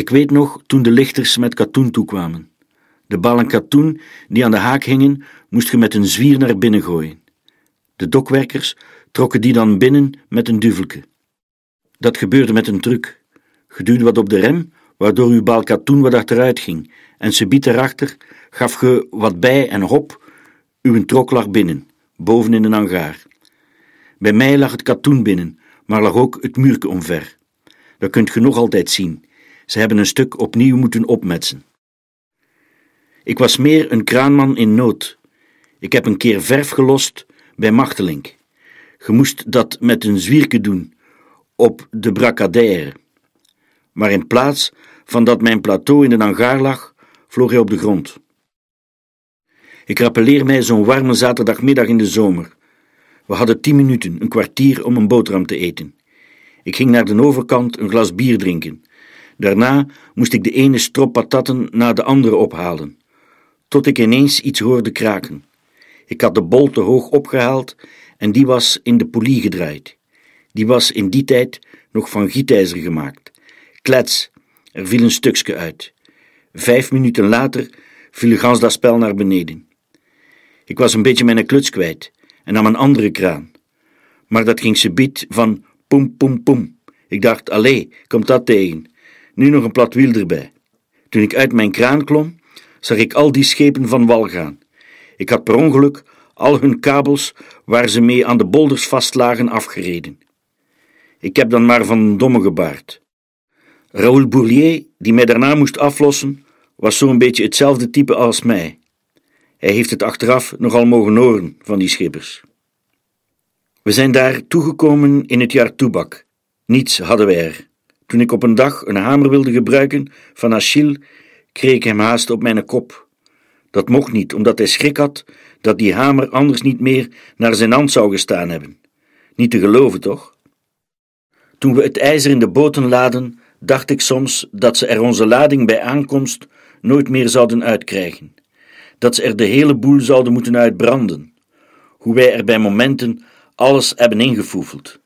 Ik weet nog toen de lichters met katoen toekwamen. De ballen katoen die aan de haak hingen, moest je met een zwier naar binnen gooien. De dokwerkers trokken die dan binnen met een duvelke. Dat gebeurde met een truc. Geduwd wat op de rem, waardoor uw bal katoen wat achteruit ging, en ze biet erachter gaf ge wat bij en hop, uw trok lag binnen, boven in een hangaar. Bij mij lag het katoen binnen, maar lag ook het muurke omver. Dat kunt ge nog altijd zien. Ze hebben een stuk opnieuw moeten opmetsen. Ik was meer een kraanman in nood. Ik heb een keer verf gelost bij Machtelink. Je moest dat met een zwierke doen, op de Bracadère. Maar in plaats van dat mijn plateau in de hangaar lag, vloog hij op de grond. Ik rappeleer mij zo'n warme zaterdagmiddag in de zomer. We hadden tien minuten, een kwartier om een boterham te eten. Ik ging naar de overkant een glas bier drinken. Daarna moest ik de ene strop patatten na de andere ophalen, tot ik ineens iets hoorde kraken. Ik had de bol te hoog opgehaald en die was in de polie gedraaid. Die was in die tijd nog van gietijzer gemaakt. Klets, er viel een stukje uit. Vijf minuten later viel gans dat spel naar beneden. Ik was een beetje mijn kluts kwijt en nam een andere kraan. Maar dat ging ze van poem, poem, poem. Ik dacht, allee, komt dat tegen nu nog een plat wiel erbij. Toen ik uit mijn kraan klom, zag ik al die schepen van wal gaan. Ik had per ongeluk al hun kabels waar ze mee aan de bolders vastlagen afgereden. Ik heb dan maar van een domme gebaard. Raoul Bourlier, die mij daarna moest aflossen, was zo'n beetje hetzelfde type als mij. Hij heeft het achteraf nogal mogen horen van die schippers. We zijn daar toegekomen in het jaar Toebak. Niets hadden we er. Toen ik op een dag een hamer wilde gebruiken van Achille, kreeg ik hem haast op mijn kop. Dat mocht niet, omdat hij schrik had dat die hamer anders niet meer naar zijn hand zou gestaan hebben. Niet te geloven, toch? Toen we het ijzer in de boten laden, dacht ik soms dat ze er onze lading bij aankomst nooit meer zouden uitkrijgen. Dat ze er de hele boel zouden moeten uitbranden. Hoe wij er bij momenten alles hebben ingevoefeld.